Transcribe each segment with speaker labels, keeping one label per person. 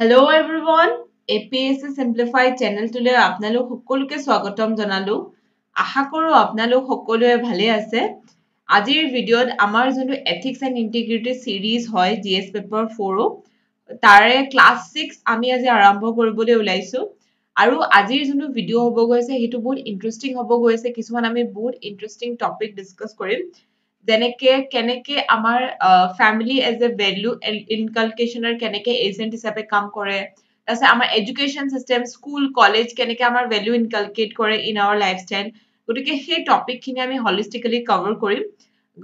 Speaker 1: hello' everyone A P S C simplified চেনেলটোলৈ আপোনালোক সকলোকে স্বাগতম জনালোঁ আশা কৰোঁ আপোনালোক সকলোৱে ভালে আছে আজিৰ ভিডিঅ'ত আমাৰ যোনটো এথিক্স এণ্ড ইণ্টিগ্ৰিটি চিৰিজ হয় জি এছ পেপাৰ ফ'ৰো তাৰে ক্লাছ ছিক্স আমি আজি আৰম্ভ কৰিবলৈ ওলাইছোঁ আৰু আজিৰ যোনটো ভিডিঅ' হ'ব গৈছে সেইটো বহুত ইণ্টাৰেষ্টিং হ'ব গৈছে কিছুমান আমি বহুত ইণ্টাৰেষ্টিং টপিক ডিছকাছ কৰিম যেনেকে কেনেকে আমাৰ ফেমিলি এজ এ ভেলু ইনকালকেশ্যনৰ কেনেকে এজেণ্ট হিচাপে কাম কৰে তাৰপিছত আমাৰ এডুকেশ্যন চিষ্টেম স্কুল কলেজ কেনেকে আমাৰ ভেলু ইনকালকেট কৰে ইন আৱাৰ লাইফ ষ্টাইল গতিকে সেই টপিকখিনি আমি হলিষ্টিকেলি কভাৰ কৰিম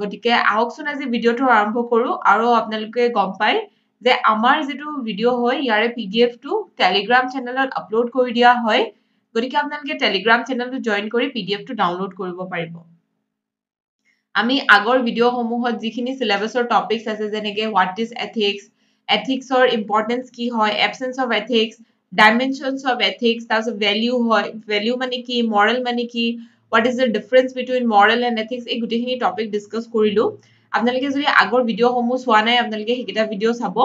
Speaker 1: গতিকে আহকচোন আজি ভিডিঅ'টো আৰম্ভ কৰোঁ আৰু আপোনালোকে গম পায় যে আমাৰ যিটো ভিডিঅ' হয় ইয়াৰে পি ডি এফটো টেলিগ্ৰাম চেনেলত আপলোড কৰি দিয়া হয় গতিকে আপোনালোকে টেলিগ্ৰাম চেনেলটো জইন কৰি পি ডি এফটো ডাউনলোড কৰিব পাৰিব আমি আগৰ ভিডিঅ'সমূহত যিখিনি চিলেবাছৰ টপিকছ আছে যেনেকৈ হোৱাট ইজ এথিক্স এথিক্সৰ ইম্পৰ্টেঞ্চ কি হয় absence of ethics dimensions of ethics তাৰপিছত ভেলিউ হয় ভেলিউ মানে কি মৰেল মানে কি what is the difference between moral and ethics এই গোটেইখিনি টপিক ডিছকাছ কৰিলোঁ আপোনালোকে যদি আগৰ ভিডিঅ'সমূহ চোৱা নাই আপোনালোকে সেইকেইটা ভিডিঅ' চাব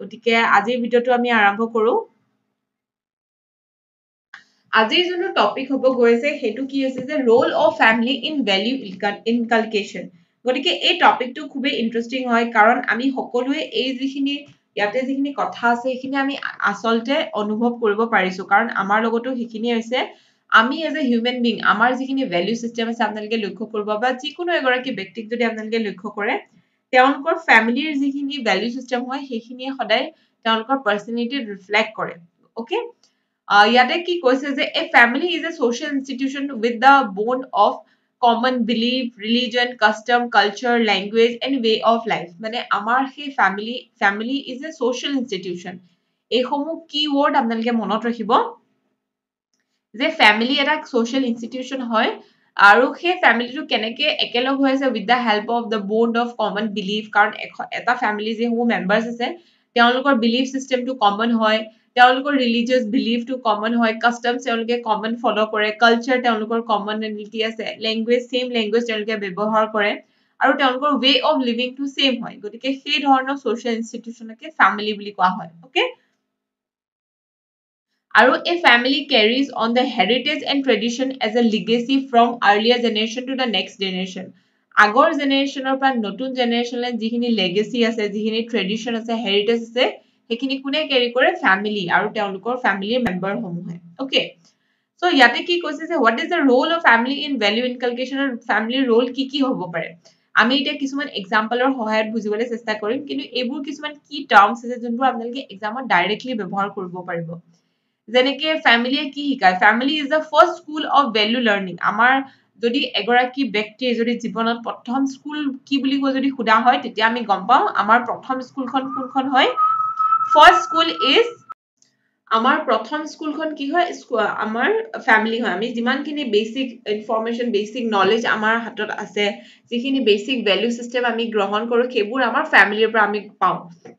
Speaker 1: গতিকে আজিৰ ভিডিঅ'টো আমি আৰম্ভ কৰোঁ আজিৰ যোনটো টপিক হ'ব গৈ আছে সেইটো কি হৈছে যে role of family in value inculcation গতিকে এই টপিকটো খুবেই ইণ্টাৰেষ্টিং হয় কাৰণ আমি সকলোৱে এই যিখিনি ইয়াতে যিখিনি কথা আছে সেইখিনি আমি আচলতে অনুভৱ কৰিব পাৰিছোঁ কাৰণ আমাৰ লগতো সেইখিনিয়ে হৈছে আমি এজ এ হিউমেন বিং আমাৰ যিখিনি ভেলিউ ছিষ্টেম আছে আপোনালোকে লক্ষ্য কৰিব বা যিকোনো এগৰাকী ব্যক্তিক যদি আপোনালোকে লক্ষ্য কৰে তেওঁলোকৰ ফেমিলিৰ যিখিনি ভেলিউ ছিষ্টেম হয় সেইখিনিয়ে সদায় তেওঁলোকৰ পাৰ্চনেলিটিত ৰিফ্লেক্ট কৰে অ'কে আ ইয়াতে কি কইছে যে a family is a social institution with the bond of common belief religion custom culture language and way of life মানে আমার হে family family is a social institution এই হোমু কিওয়ার্ড আপনালকে মনত রাখিবো যে ফ্যামিলি এটা সোশ্যাল ইনস্টিটিউশন হয় আর হে ফ্যামিলি টু কেনে কে একলগ হয় জে with the help of the bond of common belief কা ন এটা ফ্যামিলি জে হু মেম্বারস ইস এ তেও লোকৰ বিলিভ সিস্টেম টু কমন হয় তেওঁলোকৰ ৰিলিজিয়াছ বিলিফটো কমন হয় কাষ্টমছ তেওঁলোকে কমন ফ'ল' কৰে কালচাৰ তেওঁলোকৰ কমনেলিটি আছে লেংগুৱেজ ছেইম লেংগুৱেজ তেওঁলোকে ব্যৱহাৰ কৰে আৰু তেওঁলোকৰ ৱে অফ লিভিংটো ছেইম হয় গতিকে সেই ধৰণৰ ছ'চিয়েল ইনষ্টিটিউশ্যনকে ফেমিলি বুলি কোৱা হয় অ'কে আৰু এই family carries on the heritage and tradition as a legacy from earlier generation to the next generation আগৰ জেনেৰেশ্যনৰ পৰা নতুন জেনেৰেশ্যনলৈ যিখিনি লেগেচি আছে যিখিনি ট্ৰেডিশ্যন আছে হেৰিটেজ আছে সেইখিনি কোনে কেৰি কৰে ফেমিলি আৰু তেওঁলোকৰ ফেমিলিৰ মেম্বাৰসমূহে অ'কে চ' ইয়াতে কি কৈছে যে what is the role of family in value ইনকালকেশ্যনৰ ফেমিলিৰ ৰ'ল কি কি হ'ব পাৰে আমি এতিয়া কিছুমান এক্সাম্পলৰ সহায়ত বুজিবলৈ চেষ্টা কৰিম কিন্তু এইবোৰ কিছুমান কি টাৰ্মছ আছে যোনবোৰ আপোনালোকে এক্সামত ডাইৰেক্টলি ব্যৱহাৰ কৰিব পাৰিব যেনেকে ফেমিলিয়ে কি শিকায় family is the first school of value learning আমাৰ যদি এগৰাকী ব্যক্তিয়ে যদি জীৱনত প্ৰথম স্কুল কি বুলি কৈ যদি সোধা হয় তেতিয়া আমি গম পাওঁ আমাৰ প্ৰথম স্কুলখন কোনখন হয় ফাৰ্ষ্ট স্কুল ইজ আমাৰ প্ৰথম স্কুলখন কি হয় আমাৰ ফেমিলি হয় আমি যিমানখিনি বেচিক ইনফৰ্মেশ্যন বেচিক নলেজ আমাৰ হাতত আছে যিখিনি বেচিক ভেলু চিষ্টেম আমি গ্ৰহণ কৰোঁ সেইবোৰ আমাৰ ফেমিলিৰ পৰা আমি পাওঁ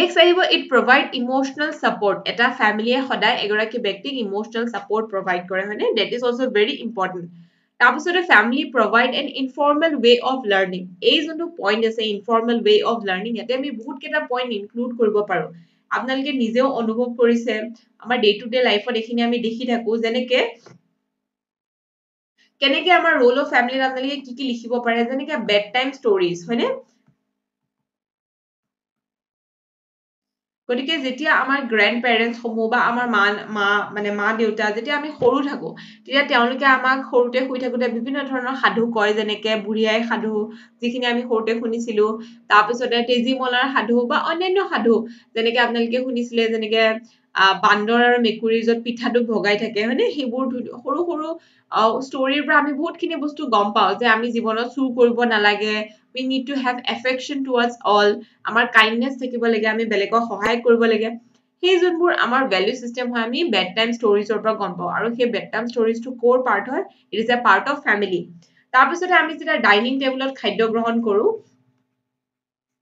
Speaker 1: নেক্সট আহিব ইট প্ৰভাইড ইম'চনেল ছাপৰ্ট এটা ফেমিলিয়ে সদায় এগৰাকী ব্যক্তিক ইম'চনেল ছাপৰ্ট প্ৰভাইড কৰে হয়নে that is also' very important তাৰপিছতে family provide an informal way of learning এই যোনটো পইণ্ট আছে ইনফৰ্মেল ৱে অফ লাৰ্ণিং ইয়াতে আমি বহুতকেইটা পইণ্ট ইনক্লুড কৰিব পাৰোঁ আপোনালোকে নিজেও অনুভৱ কৰিছে আমাৰ ডে টু ডে লাইফত এইখিনি আমি দেখি থাকোঁ যেনেকৈ কেনেকৈ আমাৰ ৰ'ল অফ ফেমিলিত আপোনালোকে কি কি লিখিব পাৰে যেনেকৈ বেড টাইম ষ্ট'ৰিজ হয়নে গতিকে যেতিয়া আমাৰ গ্ৰেণ্ড পেৰেণ্টছ বা আমাৰ মা মা মানে মা দেউতা যেতিয়া আমি সৰু থাকোঁ তেতিয়া তেওঁলোকে আমাক সৰুতে শুই থাকোঁতে বিভিন্ন ধৰণৰ সাধু কয় যেনেকে বুঢ়ী আই সাধু যিখিনি আমি সৰুতে শুনিছিলোঁ তাৰপিছতে তেজীমলাৰ সাধু বা অন্যান্য সাধু যেনেকে আপোনালোকে শুনিছিলে যেনেকে বান্দৰ আৰু মেকুৰীৰ য'ত পিঠাটো ভগাই থাকে হয়নে সেইবোৰ সৰু সৰু ষ্টৰীৰ পৰা আমি বহুতখিনি বস্তু গম পাওঁ যে আমি জীৱনত চুৰ কৰিব নালাগে we need to have affection towards all আমাৰ কাইণ্ডনেছ থাকিব লাগে আমি বেলেগক সহায় কৰিব লাগে সেই যোনবোৰ আমাৰ ভেল্যু ছিষ্টেম হয় আমি বেড টাইম ষ্টৰিজৰ পৰা গম পাওঁ আৰু সেই বেড টাইম ষ্টৰিজটো ক'ৰ পাৰ্ট হয় it is a part of family তাৰপিছতে আমি যেতিয়া ডাইনিং টেবুলত খাদ্য গ্ৰহণ কৰোঁ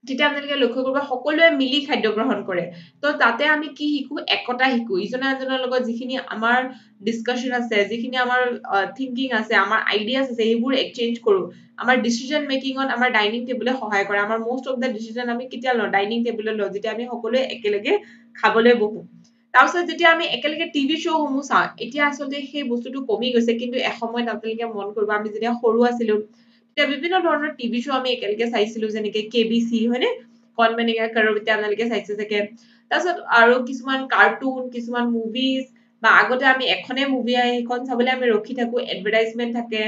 Speaker 1: তেতিয়া আপোনালোকে লক্ষ্য কৰিব সকলোৱে মিলি খাদ্য গ্ৰহণ কৰে তো তাতে আমি কি শিকো একতা শিকো ইজনে আনজনৰ লগত যিখিনি আমাৰ ডিছকাশ্যন আছে যিখিনি আমাৰ থিংকিং আছে আমাৰ আইডিয়াছ আছে সেইবোৰ এক্সচেঞ্জ কৰোঁ আমাৰ ডিচিজন মেকিঙত আমাৰ ডাইনিং টেবুলে সহায় কৰে আমাৰ মষ্ট অফ দা ডিচিজন আমি কেতিয়া লওঁ ডাইনিং টেবুলত লওঁ যেতিয়া আমি সকলোৱে একেলগে খাবলৈ বহো তাৰপিছত যেতিয়া আমি একেলগে টিভি শ্ব'সমূহ চাওঁ এতিয়া আচলতে সেই বস্তুটো কমি গৈছে কিন্তু এসময়ত আপোনালোকে মন কৰিব আমি যেতিয়া সৰু আছিলোঁ এতিয়া বিভিন্ন ধৰণৰ টিভি শ্ব আমি একেলগে চাইছিলো যেনেকে কে বি চি হয়নে কণ মানে কাৰোবাৰ আপোনালোকে চাইছে চাগে তাৰপিছত আৰু কিছুমান কাৰ্টুন কিছুমান মুভিজ বা আগতে আমি এখনে মুভি আহে সেইখন আমি ৰখি থাকোঁ এডভাৰটাইজমেণ্ট থাকে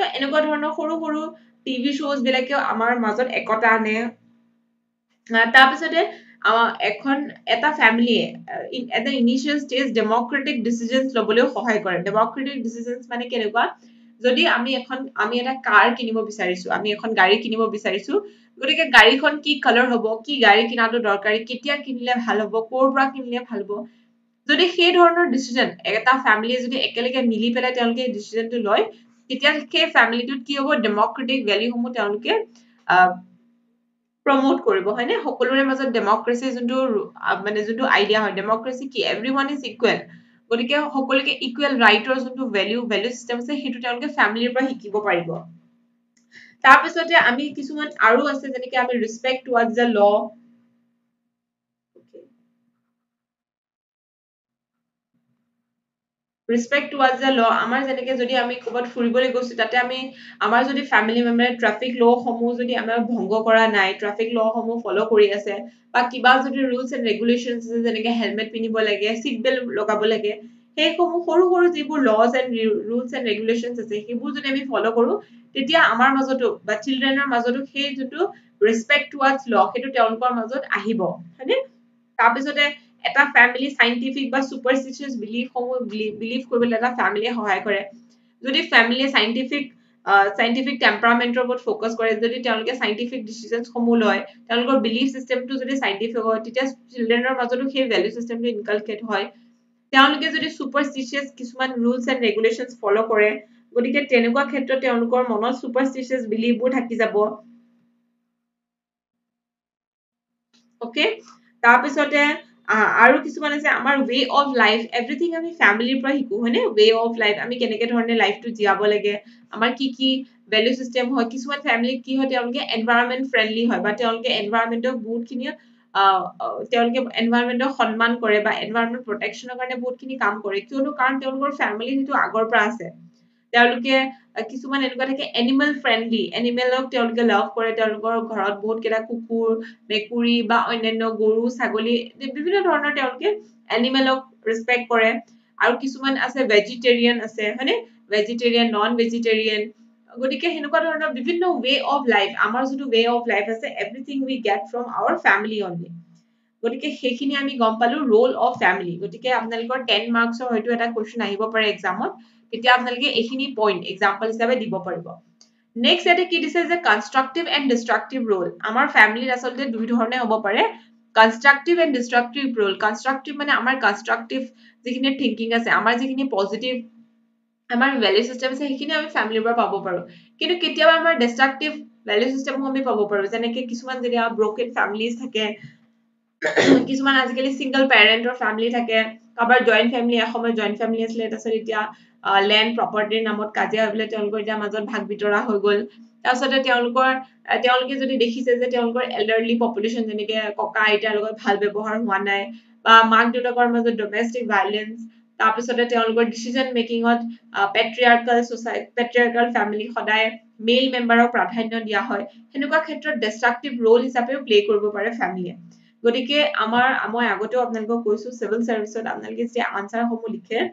Speaker 1: তো এনেকুৱা ধৰণৰ সৰু সৰু টিভি শ্ব'জবিলাকেও আমাৰ মাজত একতা আনে তাৰপিছতে এখন এটা ফেমিলিয়ে এটা ইনিচিয়েল ষ্টেজ ডেম'ক্ৰেটিক ডিচিজনছ ল'বলৈও সহায় কৰে ডেম'ক্ৰেটিক ডিচিজনছ মানে কেনেকুৱা যদি আমি এখন আমি এটা কাৰ কিনিব বিচাৰিছোঁ আমি এখন গাড়ী কিনিব বিচাৰিছোঁ গতিকে গাড়ীখন কি কালাৰ হ'ব কি গাড়ী কিনাটো দৰকাৰী কেতিয়া কিনিলে ভাল হ'ব ক'ৰ পৰা কিনিলে ভাল হ'ব যদি সেই ধৰণৰ ডিচিজন এটা ফেমিলিয়ে যদি একেলগে মিলি পেলাই তেওঁলোকে ডিচিজনটো লয় তেতিয়া সেই ফেমিলিটোত কি হ'ব ডেম'ক্ৰেটিক ভেলিউসমূহ তেওঁলোকে প্ৰমোট কৰিব হয়নে সকলোৰে মাজত ডেম'ক্ৰেচি যোনটো মানে যোনটো আইডিয়া হয় ডেম'ক্ৰেচি কি এভৰি ওৱান ইজ ইকুৱেল গতিকে সকলোকে ইকুৱেল ৰাইটৰ যোনটো ভেলিউ ভেলিউ চিষ্টেম আছে সেইটো তেওঁলোকে ফেমিলিৰ পৰা শিকিব পাৰিব তাৰপিছতে আমি কিছুমান আৰু আছে যেনেকে আমি respect toward the law respect toward the law আমাৰ যেনেকে যদি আমি ক'ৰবাত ফুৰিবলৈ গৈছো তাতে আমি আমাৰ যদি ফেমিলি মেম্বাৰে ট্ৰাফিক ল সমূহ যদি আমাৰ ভংগ কৰা নাই ট্ৰাফিক ল সমূহ ফল' কৰি আছে বা কিবা যদি ৰুলছ এণ্ড ৰেগুলেশ্যনছ আছে যেনেকে হেলমেট পিন্ধিব লাগে ছিট বেল্ট লগাব লাগে সেইসমূহ সৰু সৰু যিবোৰ laws and rules and regulations আছে সেইবোৰ যদি আমি ফল' কৰোঁ তেতিয়া আমাৰ মাজতো বা চিলড্ৰেনৰ মাজতো সেই যোনটো ৰেচপেক্ট টুৱাৰ্ডছ ল সেইটো তেওঁলোকৰ মাজত আহিব হয়নে তাৰপিছতে এটা ফেমিলি চাইণ্টিফিক বা ছুপাৰষ্টিচিয়াছ বিলিফসমূহ বিলিভ কৰিবলৈ এটা ফেমিলিয়ে সহায় কৰে যদি ফেমিলিয়ে চাইণ্টিফিক চাইণ্টিফিক টেম্পাৰামেণ্টৰ ওপৰত ফ'কাছ কৰে যদি তেওঁলোকে চাইণ্টিফিক ডিচিজনসমূহ লয় তেওঁলোকৰ বিলিফ ছিষ্টেমটো যদি চাইণ্টিফিক হয় তেতিয়া চিলড্ৰেনৰ মাজতো সেই ভেলু ছিষ্টেমটো ইনকালকেট হয় তেওঁলোকে যদি ছুপাৰষ্টিচিয়াছ কিছুমান ৰুলছ এণ্ড ৰেগুলেশ্যনছ ফ'ল' কৰে গতিকে তেনেকুৱা ক্ষেত্ৰত তেওঁলোকৰ মনত ছুপাৰষ্টিচিয়াছ বিলিফবোৰ থাকি যাব অ'কে তাৰপিছতে আৰু কিছুমান আছে আমাৰ ৱে অফ লাইফ এভৰিথিং আমি ফেমিলিৰ পৰা শিকোঁ হয়নে ৱে অফ লাইফ আমি কেনেকে ধৰণে লাইফটো জীয়াব লাগে আমাৰ কি কি ভেলু চিষ্টেম হয় কিছুমান ফেমিলিত কি হয় তেওঁলোকে এনভাইৰমেণ্ট ফ্ৰেণ্ডলি হয় বা তেওঁলোকে এনভাইৰমেণ্টক বহুতখিনি তেওঁলোকে এনভাইৰমেণ্টক সন্মান কৰে বা এনভাইৰমেণ্ট প্ৰটেকশ্যনৰ কাৰণে বহুতখিনি কাম কৰে কিয়নো কাৰণ তেওঁলোকৰ ফেমিলি যিটো আগৰ পৰা আছে তেওঁলোকে কিছুমান এনেকুৱা থাকে এনিমেল ফ্ৰেণ্ডলি এনিমেলক তেওঁলোকে লাভ কৰে তেওঁলোকৰ ঘৰত বহুত কেইটা কুকুৰ মেকুৰী বা অন্যান্য গৰু ছাগলী বিভিন্ন ধৰণৰ তেওঁলোকে এনিমেলক ৰেচপেক্ট কৰে আৰু কিছুমান আছে ভেজিটেৰিয়ান আছে হয়নে ভেজিটেৰিয়ান নন ভেজিটেৰিয়ান গতিকে সেনেকুৱা ধৰণৰ বিভিন্ন ৱে অফ লাইফ আমাৰ যোনটো ৱে অফ লাইফ আছে everything we get from our family only গতিকে সেইখিনি আমি গম পালো ৰ'ল অফ ফেমিলি গতিকে আপোনালোকৰ টেন মাৰ্কছৰ হয়তো এটা কুৱেশ্যন আহিব পাৰে এক্সামত তেতিয়া আপোনালোকে এইখিনি পইণ্ট এক্সাম্পল হিচাপে দিব পাৰিব নেক্সট ইয়াতে কি দিছে যে কনষ্ট্ৰাকটিভ এণ্ড ডিষ্ট্ৰাকটিভ ৰোল আমাৰ ফেমিলিত আচলতে দুই ধৰণে হ'ব পাৰে constructive and destructive role constructive মানে আমাৰ কনষ্ট্ৰাকটিভ যিখিনি থিংকিং আছে আমাৰ যিখিনি পজিটিভ আমাৰ ভেলিউ চিষ্টেম আছে সেইখিনি আমি ফেমিলিৰ পৰা পাব পাৰোঁ কিন্তু কেতিয়াবা আমাৰ ডিষ্ট্ৰাকটিভ ভেলিউ চিষ্টেমো আমি পাব পাৰোঁ যেনেকৈ কিছুমান যেতিয়া ব্ৰকেন ফেমিলিজ থাকে কিছুমান আজিকালি ছিংগল পেৰেণ্টৰ ফেমিলি থাকে কাৰোবাৰ জইণ্ট ফেমিলি এসময়ত জইণ্ট ফেমিলি আছিলে তাৰপিছত এতিয়া লেণ্ড প্ৰপাৰ্টিৰ নামত কাজিয়া হৈ পেলাই তেওঁলোকৰ এতিয়া মাজত ভাগ বিতৰা হৈ গ'ল তাৰপিছতে তেওঁলোকৰ তেওঁলোকে যদি দেখিছে যে তেওঁলোকৰ এল্ডাৰলি পপুলেশ্যন যেনেকে ককা আইতাৰ লগত ভাল ব্যৱহাৰ হোৱা নাই বা মাক দেউতাকৰ মাজত ডমেষ্টিক ভাইলেঞ্চ তাৰপিছতে তেওঁলোকৰ ডিচিজন মেকিঙত পেট্ৰিয়াৰ্কেল ছচাইটি পেট্ৰিয়াৰ্কেল ফেমিলি সদায় মেইল মেম্বাৰক প্ৰাধান্য দিয়া হয় সেনেকুৱা ক্ষেত্ৰত ডেষ্ট্ৰাকটিভ ৰ'ল হিচাপেও প্লে কৰিব পাৰে ফেমিলিয়ে গতিকে আমাৰ মই আগতেও আপোনালোকক কৈছো চিভিল ছাৰ্ভিচত আপোনালোকে যেতিয়া আনচাৰসমূহ লিখে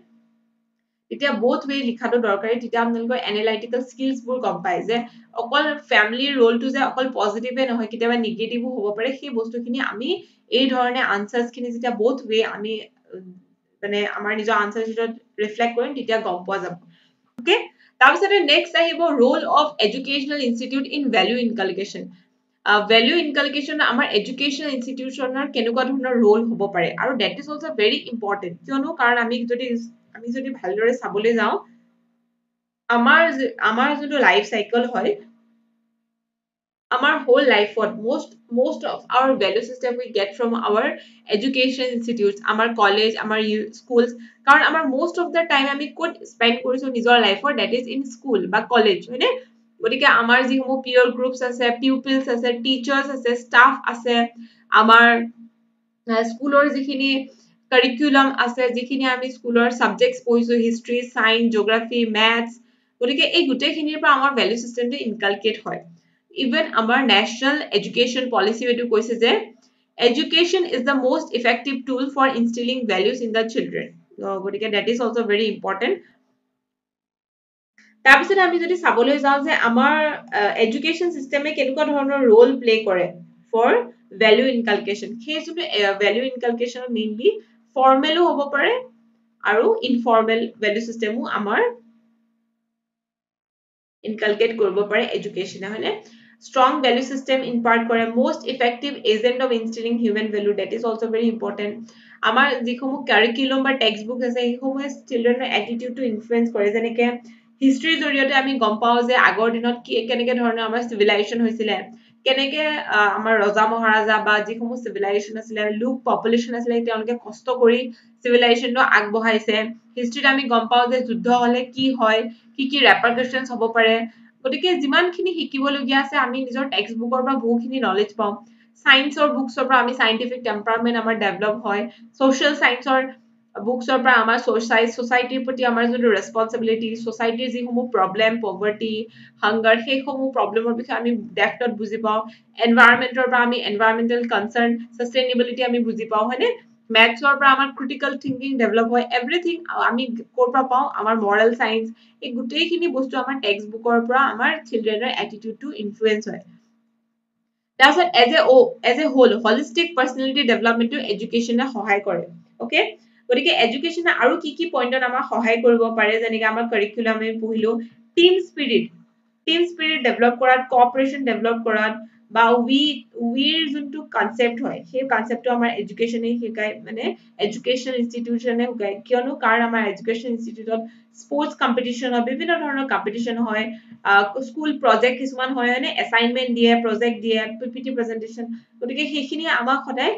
Speaker 1: তেতিয়া বহুত ৱে লিখাটো দৰকাৰী তেতিয়া আপোনালোকৰ এনালাইটিকেল স্কিলছবোৰ গম পায় যে অকল ফেমিলিৰ ৰোলটো যে অকল পজিটিভে নহয় কেতিয়াবা নিগেটিভো হ'ব পাৰে সেই বস্তুখিনি আমি এই ধৰণে আনচাৰ্ছখিনি যেতিয়া বহুত ৱে আমি মানে আমাৰ নিজৰ আনচাৰ্ছত ৰিফ্লেক্ট কৰিম তেতিয়া গম পোৱা যাব অ'কে তাৰপিছতে নেক্সট আহিব role of educational institute in value inculcation value inculcation আমাৰ এডুকেশ্যন ইনষ্টিটিউশ্যনৰ কেনেকুৱা ধৰণৰ ৰ'ল হ'ব পাৰে আৰু that is also' very important কিয়নো কাৰণ আমি যদি আমি যদি ভালদৰে চাবলৈ যাওঁ আমাৰ আমাৰ যোনটো লাইফ চাইকেল হয় আমাৰ হোল লাইফত most most of our value system we get from our education institute আমাৰ কলেজ আমাৰ ইউ স্কুল কাৰণ আমাৰ মষ্ট অফ দ্য টাইম আমি ক'ত স্পেণ্ড কৰিছোঁ নিজৰ লাইফৰ ডেট ইজ ইন স্কুল বা কলেজ হয়নে গতিকে আমাৰ যিসমূহ পিয়ৰ গ্ৰুপছ আছে পিউপিলছ আছে টিচাৰ্ছ আছে ষ্টাফ আছে আমাৰ স্কুলৰ যিখিনি কাৰিকুলাম আছে যিখিনি আমি স্কুলৰ ছাবজেক্টছ পঢ়িছোঁ হিষ্ট্ৰী ছাইন্স জিঅ'গ্ৰাফী মেথছ গতিকে এই গোটেইখিনিৰ পৰা আমাৰ ভেলিউ ছিষ্টেমটো ইনকালকেট হয় ইভেন আমাৰ নেশ্যনেল এডুকেশ্যন পলিচি এইটো কৈছে যে education is the most effective tool for instilling values in the children গতিকে that is also' very important তাৰপিছতে আমি যদি চাবলৈ যাওঁ যে আমাৰ এডুকেশ্যন চিষ্টেমে কেনেকুৱা ধৰণৰ ৰোল প্লে কৰে ফৰ ভেলু ইনকালকেশ্যন সেই হিচাপে ভেলু ইনকালকেশ্যনত মেইনলি ফৰ্মেলো হ'ব পাৰে আৰু ইনফৰ্মেল ভেলু চিষ্টেমো আমাৰ ইনকালকেট কৰিব পাৰে এডুকেশ্যনে হয়নে ষ্ট্ৰং ভেলু চিষ্টেম ইম্পাৰ্ট কৰে most effective agent of instilling human value that is also' very important আমাৰ যিসমূহ কাৰিকুলাম বা টেক্সট বুক আছে সেইসমূহে চিলড্ৰেনৰ এটিটিউডটো ইনফ্লুৱেঞ্চ কৰে যেনেকৈ হিষ্ট্ৰীৰ জৰিয়তে আমি গম পাওঁ যে আগৰ দিনত কি কেনেকে ধৰণে আমাৰ চিভিলাইজেশ্যন হৈছিলে কেনেকে আমাৰ ৰজা মহাৰাজা বা যিসমূহ চিভিলাইজেশ্যন আছিলে লোক পপুলেশ্যন আছিলে তেওঁলোকে কষ্ট কৰি চিভিলাইজেশ্যনটো আগবঢ়াইছে হিষ্ট্ৰীত আমি গম পাওঁ যে যুদ্ধ হলে কি হয় কি কি ৰেপাৰকেশ্যনছ হ'ব পাৰে গতিকে যিমানখিনি শিকিবলগীয়া আছে আমি নিজৰ টেক্সট বুকৰ পৰা বহুখিনি নলেজ পাওঁ চাইন্সৰ বুকছৰ পৰা আমি চাইণ্টিফিক টেম্পাৰমেণ্ট আমাৰ ডেভেলপ হয় ছ'চিয়েল চাইন্সৰ বুকছৰ পৰা আমাৰ ছ'চাইজ ছ'চাইটিৰ প্ৰতি আমাৰ যোনটো ৰেচপনচিবিলিটি ছ'চাইটিৰ যিসমূহ প্ৰব্লেম পভাৰ্টি হাংগাৰ সেইসমূহ প্ৰব্লেমৰ বিষয়ে আমি ডেফটত বুজি পাওঁ এনভাইৰমেণ্টৰ পৰা আমি এনভাইৰমেণ্টেল কনচাৰ্ণ ছাষ্টেইনেবিলিটি আমি বুজি পাওঁ হয়নে মেথছৰ পৰা আমাৰ ক্ৰিটিকেল থিংকিং ডেভেলপ হয় এভৰিথিং আমি ক'ৰ পৰা পাওঁ আমাৰ মৰেল চায়েন্স এই গোটেইখিনি বস্তু আমাৰ টেক্সট বুকৰ পৰা আমাৰ চিলড্ৰেনৰ এটিটিউডটো ইনফ্লুৱেঞ্চ হয় তাৰপিছত as a O' as a হ'ল হলিষ্টিক পাৰ্চনেলিটি ডেভেলপমেণ্টটো এডুকেশ্যনে সহায় কৰে অ'কে গতিকে এডুকেশ্যনে আৰু কি কি পইণ্টত আমাক সহায় কৰিব পাৰে যেনেকৈ আমাৰ কাৰিকুলাম আমি পঢ়িলোঁ team spirit team spirit develop কৰাত কপাৰেশ্যন ডেভেলপ কৰাত বা উই উইৰ যোনটো কনচেপ্ট হয় সেই কনচেপ্টটো আমাৰ এডুকেশ্যনে শিকায় মানে এডুকেশ্যন ইনষ্টিটিউশ্যনে শিকায় কিয়নো কাৰ আমাৰ এডুকেশ্যন ইনষ্টিটিউটত স্পৰ্টছ কম্পিটিশ্যন হয় বিভিন্ন ধৰণৰ কম্পিটিশ্যন হয় স্কুল প্ৰজেক্ট কিছুমান হয় নে এছাইনমেণ্ট দিয়ে প্ৰজেক্ট দিয়ে পি পি গতিকে সেইখিনি আমাক সদায়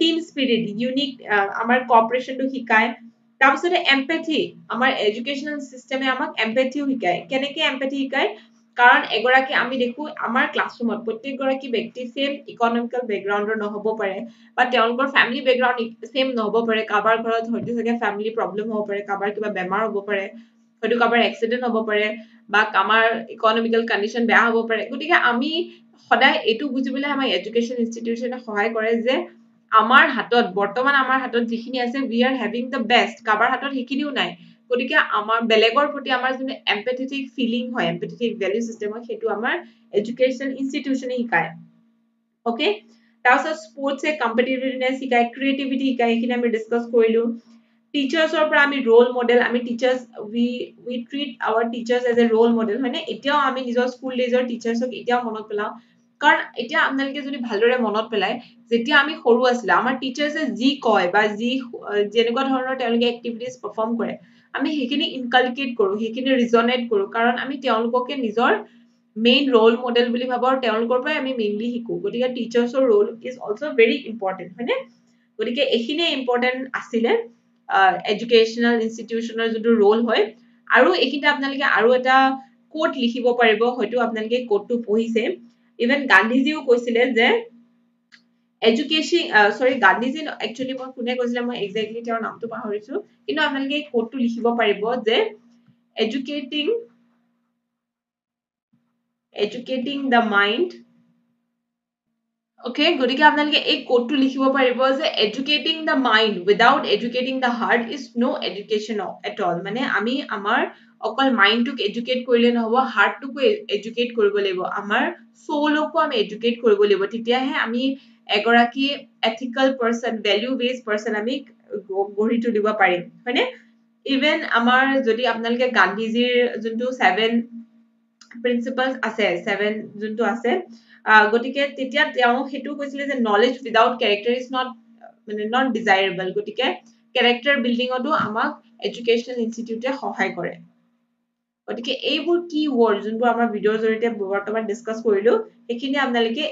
Speaker 1: টিম স্পিৰিট ইউনিক আমাৰ কপাৰেশ্যনটো শিকায় তাৰপিছতে এম্পেথি আমাৰ এডুকেশ্যনেল চিষ্টেমে আমাক এম্পেথিও শিকায় কেনেকৈ এম্পেথি শিকায় কাৰণ এগৰাকী আমি দেখোঁ আমাৰ ক্লাছৰুমত প্ৰত্যেকগৰাকী ব্যক্তি চেম ইকনমিকেল বেকগ্ৰাউণ্ডৰ নহ'ব পাৰে বা তেওঁলোকৰ ফেমিলি বেকগ্ৰাউণ্ড চেম নহ'ব পাৰে কাৰোবাৰ ঘৰত হয়তো চাগে ফেমিলি প্ৰব্লেম হ'ব পাৰে কাৰোবাৰ কিবা বেমাৰ হ'ব পাৰে হয়তো কাৰোবাৰ এক্সিডেণ্ট হ'ব পাৰে বা আমাৰ ইকনমিকেল কণ্ডিশ্যন বেয়া হ'ব পাৰে গতিকে আমি সদায় এইটো বুজিবলৈ আমাৰ এডুকেশ্যন ইনষ্টিটিউশ্যনে সহায় কৰে যে আমাৰ হাতত বৰ্তমান আমাৰ হাতত যিখিনি আছে we are having the best কাৰোবাৰ হাতত সেইখিনিও নাই গতিকে আমাৰ বেলেগৰ প্ৰতি আমাৰ যোনটো এম্পেথেটিক ফিলিং হয় এম্পেথেটিক ভেলিউ চিষ্টেম হয় সেইটো আমাৰ এডুকেশ্যন ইনষ্টিটিউশ্যনে শিকায় অ'কে তাৰপিছত স্পৰ্টছে কম্পিটিভনেছ শিকায় ক্ৰিয়েটিভিটি শিকায় সেইখিনি আমি ডিছকাছ কৰিলোঁ টিচাৰ্ছৰ পৰা আমি ৰ'ল মডেল আমি teachers we we treat our teachers as a role model হয়নে এতিয়াও আমি নিজৰ স্কুল ডেইজৰ টিচাৰ্ছক এতিয়াও মনত পেলাওঁ কাৰণ এতিয়া আপোনালোকে যদি ভালদৰে মনত পেলাই যেতিয়া আমি সৰু আছিলে আমাৰ টিচাৰ্ছে যি কয় বা যি যেনেকুৱা ধৰণৰ তেওঁলোকে এক্টিভিটিজ পাৰফৰ্ম কৰে আমি সেইখিনি ইনকালিকেট কৰোঁ সেইখিনি ৰিজনেট কৰোঁ কাৰণ আমি তেওঁলোককে নিজৰ মেইন ৰ'ল মডেল বুলি ভাবোঁ আৰু তেওঁলোকৰ পৰাই আমি মেইনলি শিকোঁ গতিকে টিচাৰ্ছৰ role is also' very important হয়নে গতিকে এইখিনিয়ে ইম্পৰ্টেণ্ট আছিলে এডুকেশ্যনেল ইনষ্টিটিউশ্যনৰ যোনটো ৰ'ল হয় আৰু এইখিনিতে আপোনালোকে আৰু এটা কোট লিখিব পাৰিব হয়তো আপোনালোকে কোডটো পঢ়িছে ইভেন গান্ধীজীও কৈছিলে যে এডুকেশ্যন চৰি গান্ধীজী একচুৱেলি মই কোনে কৈছিলে মই একজেক্টলি তেওঁৰ নামটো পাহৰিছো কিন্তু আপোনালোকে এই কোডটো লিখিব পাৰিব যে educating educating the mind okay গতিকে আপোনালোকে এই কোডটো লিখিব পাৰিব যে educating the mind without educating the heart is no' education at all মানে আমি আমাৰ অকল মাইণ্ডটোক এডুকেট কৰিলে নহ'ব হাৰ্টটোকো এডুকেট কৰিব লাগিব আমাৰ চৌলকো আমি এডুকেট কৰিব লাগিব তেতিয়াহে আমি এগৰাকী ethical person value based person আমি গঢ়ি তুলিব পাৰিম হয়নে ইভেন আমাৰ যদি আপোনালোকে গান্ধীজীৰ যোনটো ছেভেন প্ৰিন্সিপাল আছে ছেভেন যোনটো আছে গতিকে তেতিয়া তেওঁ সেইটো কৈছিলে যে knowledge without character is not মানে নট ডিজাইৰেবল গতিকে কেৰেক্টাৰ বিল্ডিঙতো আমাক এডুকেশ্যনেল ইনষ্টিটিউটে সহায় কৰে গতিকে এইবোৰ কি ৱৰ্ড যোনবোৰ আমাৰ ভিডিঅ'ৰ জৰিয়তে বৰ্তমান ডিছকাছ কৰিলোঁ সেইখিনি আপোনালোকে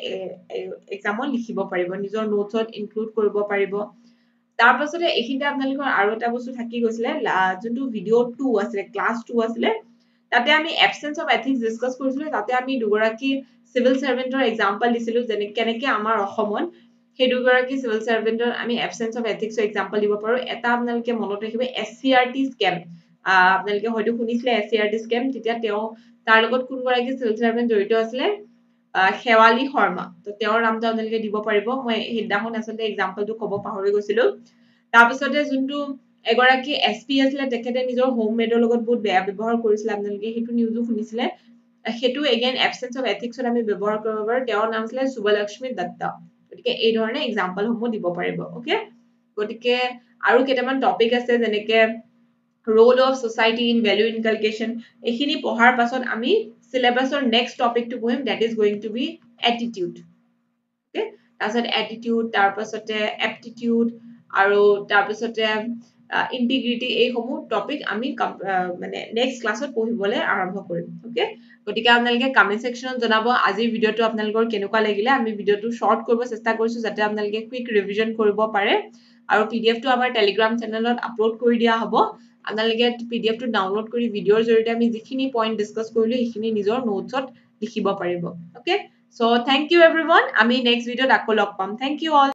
Speaker 1: একজামত লিখিব পাৰিব নিজৰ নোটছত ইনক্লুড কৰিব পাৰিব তাৰপাছতে এইখিনিতে আপোনালোকৰ আৰু এটা বস্তু থাকি গৈছিলে যোনটো ভিডিঅ' টু আছিলে ক্লাছ টু আছিলে তাতে আমি এবচেঞ্চ অফ এথিক্স ডিছকাছ কৰিছিলোঁ তাতে আমি দুগৰাকী চিভিল ছাৰ্ভেণ্টৰ এক্সাম্পল দিছিলোঁ যেনে কেনেকৈ আমাৰ অসমত সেই দুগৰাকী চিভিল ছাৰ্ভেণ্টৰ আমি এবচেঞ্চ অফ এথিক্সৰ এক্সাম্পল দিব পাৰোঁ এটা আপোনালোকে মনত ৰাখিব S C R T scheme আপোনালোকে হয়তো শুনিছিলে S C R T scheme তেতিয়া তেওঁ তাৰ লগত কোনগৰাকী চিভিল চাৰ্ভেণ্ট জড়িত আছিলে শেৱালী শৰ্মা তো তেওঁৰ নামটো আপোনালোকে দিব পাৰিব মই সেইদিনাখন আচলতে এক্সাম্পলটো ক'ব পাহৰি গৈছিলোঁ তাৰপিছতে যোনটো এগৰাকী এছ পি আছিলে তেখেতে নিজৰ হোম মেডৰ লগত বহুত বেয়া ব্যৱহাৰ কৰিছিলে আপোনালোকে সেইটো নিউজো শুনিছিলে সেইটো এগেইন এবচেঞ্চ অফ এথিক্সত আমি ব্যৱহাৰ কৰিব পাৰোঁ তেওঁৰ নাম আছিলে শুভলক্ষ্মী দত্ত গতিকে এই ধৰণে এক্সাম্পলসমূহ দিব পাৰিব অ'কে গতিকে আৰু কেইটামান টপিক আছে যেনেকৈ role of society in value inculcation এইখিনি পঢ়াৰ পাছত আমি চিলেবাছৰ নেক্সট টপিকটো পঢ়িম that is going to be attitude okay তাৰপিছত এটিটিউড তাৰপাছতে এপটিটিউড আৰু তাৰপিছতে ইণ্টিগ্ৰিটি এইসমূহ টপিক আমি মানে নেক্সট ক্লাছত পঢ়িবলৈ আৰম্ভ কৰিম অ'কে গতিকে আপোনালোকে কামেণ্ট ছেকশ্যনত জনাব আজিৰ ভিডিঅ'টো আপোনালোকৰ কেনেকুৱা লাগিলে আমি ভিডিঅ'টো শ্বৰ্ট কৰিব চেষ্টা কৰিছোঁ যাতে আপোনালোকে কুইক ৰিভিজন কৰিব পাৰে আৰু পি ডি এফটো আমাৰ টেলিগ্ৰাম আপোনালোকে পি ডি এফটো ডাউনলোড কৰি ভিডিঅ'ৰ জৰিয়তে আমি যিখিনি পইণ্ট ডিছকাছ কৰিলোঁ সেইখিনি নিজৰ নোটছত লিখিব পাৰিব okay so' thank you everyone আমি নেক্সট ভিডিঅ'ত আকৌ লগ পাম থেংক ইউ অল